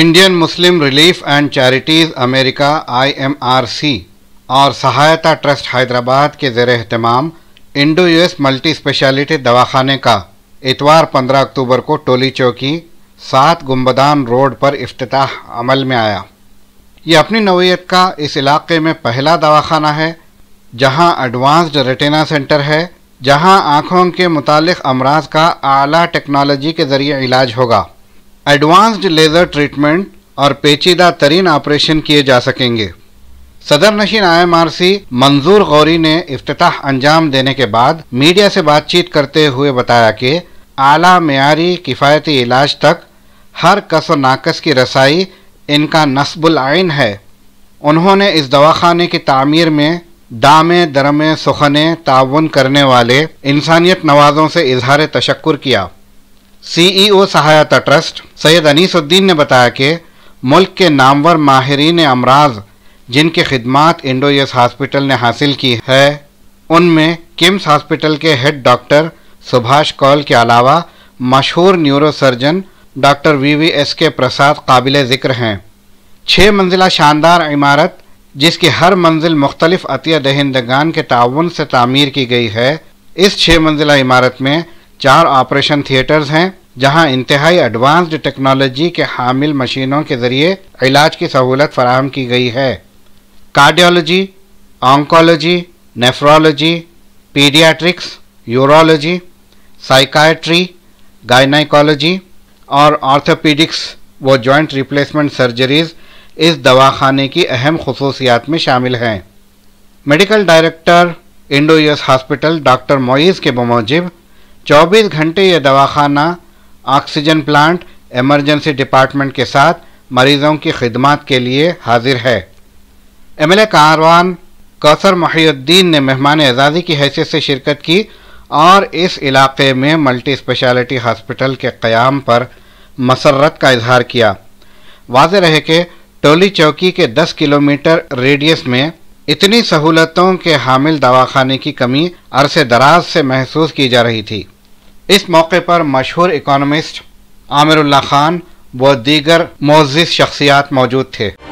Indian Muslim relief and charities America IMRC और Sahayata trust Hyderabad के जेर अहतमाम इंडो यूएस मल्टी स्पेशलिटी दवाखाने का इतवार 15 अक्टूबर को टोली चौकी सात गुम्बदान रोड पर अफ्ताह अमल में आया ये अपनी नवीयत का इस इलाके में पहला दवाखाना है जहां एडवांस्ड रेटिना सेंटर है जहां आँखों के मुतल अमराज का आला टेक्नोलॉजी के ज़रिए इलाज होगा एडवांस्ड लेज़र ट्रीटमेंट और पेचीदा तरीन ऑपरेशन किए जा सकेंगे सदर नशीन आईएमआरसी मंजूर गौरी ने अफ्ताह अंजाम देने के बाद मीडिया से बातचीत करते हुए बताया कि आला मीरी किफ़ायती इलाज तक हर कस नाकस की रसाई इनका आयन है उन्होंने इस दवाखाने की तामीर में दामे दरमे सुखने ताउन करने वाले इंसानियत नवाज़ों से इजहार तशक्र किया सीईओ सहायता ट्रस्ट सैयद अनीसुद्दीन ने बताया कि मुल्क के नामवर माहरीन अमराज जिनकी खिदमत इंडोयस हॉस्पिटल ने हासिल की है उनमें किम्स हॉस्पिटल के हेड डॉक्टर सुभाष कौल के अलावा मशहूर neurosurgeon doctor V V S K Prasad काबिल ज़िक्र हैं छः मंजिला शानदार इमारत जिसकी हर मंजिल मुख्तलिफ अतिया दहंदगान के ताउन से तामीर की गई है इस छः मंजिला इमारत में चार ऑपरेशन थिएटर्स हैं जहां इंतहाई एडवांस्ड टेक्नोलॉजी के हामिल मशीनों के ज़रिए इलाज की सहूलत फराहम की गई है cardiology oncology nephrology paediatrics urology psychiatry gynaecology और ऑर्थोपीडिक्स व जॉइंट रिप्लेसमेंट सर्जरीज़ इस दवाखाने की अहम खसूसियात में शामिल हैं medical director Indo US hospital doctor Moiz के बमोजिब 24 घंटे यह दवाखाना ऑक्सीजन प्लांट इमरजेंसी डिपार्टमेंट के साथ मरीजों की खिदमत के लिए हाजिर है एम एल कारवान कौसर महिउद्दीन ने मेहमान एजाजी की हैसियत से शिरकत की और इस इलाके में मल्टी स्पेशलिटी हॉस्पिटल के क़्याम पर मसरत का इजहार किया वाज रहे कि टोली चौकी के 10 किलोमीटर रेडियस में इतनी सहूलतों के हामिल दवाखाने की कमी अरसे दराज से महसूस की जा रही थी इस मौके पर मशहूर इकोनॉमिस्ट आमिरुल्ला खान व दीगर मोजिस शख्सियात मौजूद थे